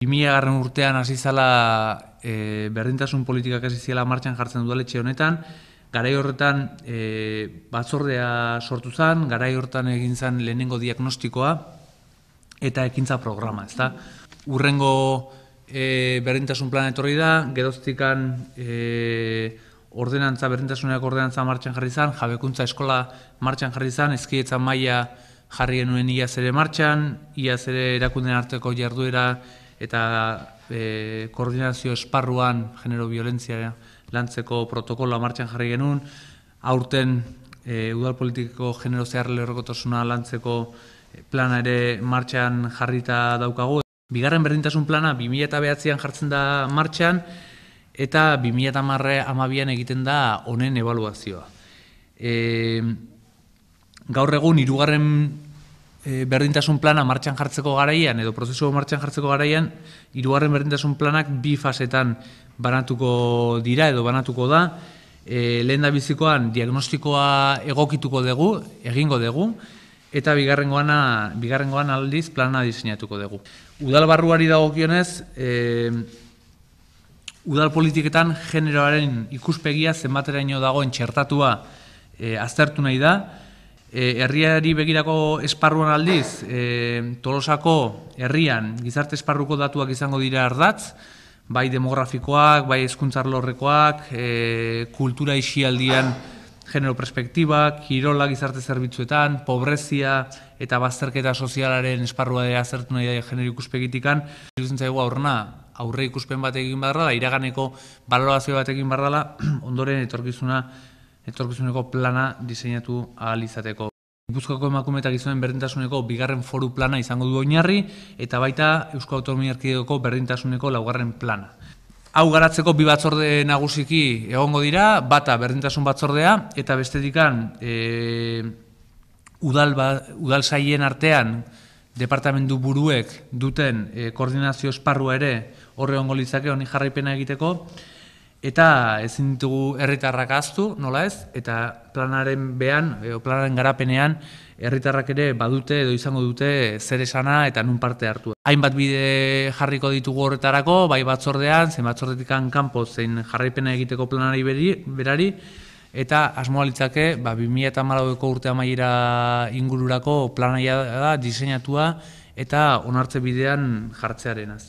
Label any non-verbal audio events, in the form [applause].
2000-garren urtean azizala e, eh, berdintasun politikak aziziela martxan jartzen dudaletxe honetan, garai horretan e, batzordea sortu zen, garai horretan egin zen lehenengo diagnostikoa eta ekintza programa, ezta. Urrengo e, eh, berdintasun etorri da, gedoztikan e, ordenantza, berdintasuneak ordenantza martxan jarri zen, jabekuntza eskola martxan jarri zen, ezkietza maila jarri genuen iaz ere martxan, iaz ere erakunden arteko jarduera, eta e, koordinazio esparruan genero violentzia lantzeko protokoloa martxan jarri genuen, aurten e, udal politiko genero zehar lerrokotasuna lantzeko eh, plana ere martxan jarrita daukagu. Bigarren berdintasun plana 2008an jartzen da martxan eta 2008an amabian egiten da honen evaluazioa. E, gaur egun hirugarren e, berdintasun plana martxan jartzeko garaian edo prozesu martxan jartzeko garaian hirugarren berdintasun planak bi fasetan banatuko dira edo banatuko da e, eh, lehen da bizikoan diagnostikoa egokituko dugu, egingo dugu, eta bigarrengoana bigarrengoan aldiz plana diseinatuko dugu. Udal barruari dagokionez, e, udal politiketan generoaren ikuspegia zenbateraino dagoen txertatua e, aztertu nahi da, E, herriari begirako esparruan aldiz, eh, tolosako herrian gizarte esparruko datuak izango dira ardatz, bai demografikoak, bai eskuntzarlorrekoak, e, eh, kultura isialdian genero perspektibak, kirola gizarte zerbitzuetan, pobrezia eta bazterketa sozialaren esparrua dira zertu nahi da genero ikuspegitikan. Zerbitzen zaigu aurrena, aurre ikuspen batekin da, iraganeko balorazio batekin badarra [clears throat] ondoren etorkizuna etorkizuneko plana diseinatu ahal izateko. Gipuzkoako emakume eta gizonen berdintasuneko bigarren foru plana izango du oinarri eta baita Eusko Autonomia Erkidegoko berdintasuneko laugarren plana. Hau garatzeko bi batzorde nagusiki egongo dira, bata berdintasun batzordea eta bestetikan e, eh, udal, ba, saien artean departamentu buruek duten eh, koordinazio esparrua ere horre ongo litzake honi jarraipena egiteko eta ezin ditugu herritarrak aztu, nola ez? Eta planaren bean, edo planaren garapenean herritarrak ere badute edo izango dute zer esana eta nun parte hartu. Hainbat bide jarriko ditugu horretarako, bai batzordean, zen batzordetikan kanpo zein jarraipena egiteko planari berari eta asmoa litzake, ba 2014eko urte amaiera ingururako planaia da diseinatua eta onartze bidean jartzearenaz.